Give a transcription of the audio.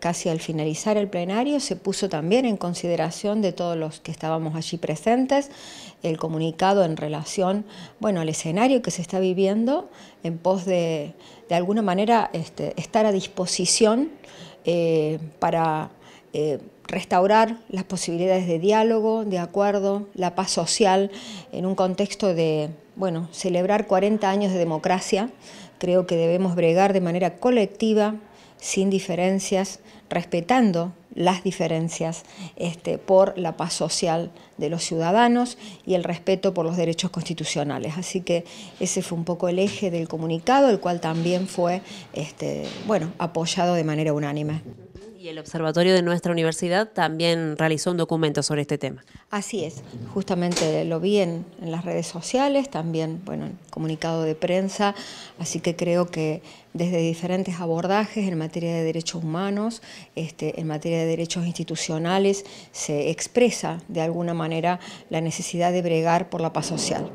casi al finalizar el plenario, se puso también en consideración de todos los que estábamos allí presentes el comunicado en relación bueno, al escenario que se está viviendo en pos de, de alguna manera, este, estar a disposición eh, para eh, restaurar las posibilidades de diálogo, de acuerdo, la paz social en un contexto de bueno, celebrar 40 años de democracia. Creo que debemos bregar de manera colectiva sin diferencias, respetando las diferencias este, por la paz social de los ciudadanos y el respeto por los derechos constitucionales. Así que ese fue un poco el eje del comunicado, el cual también fue este, apoyado de manera unánime. Y el observatorio de nuestra universidad también realizó un documento sobre este tema. Así es, justamente lo vi en, las redes sociales, también bueno, en comunicado de prensa, así que creo que desde diferentes abordajes en materia de derechos humanos, este, en materia de derechos institucionales, se expresa de alguna manera la necesidad de bregar por la paz social.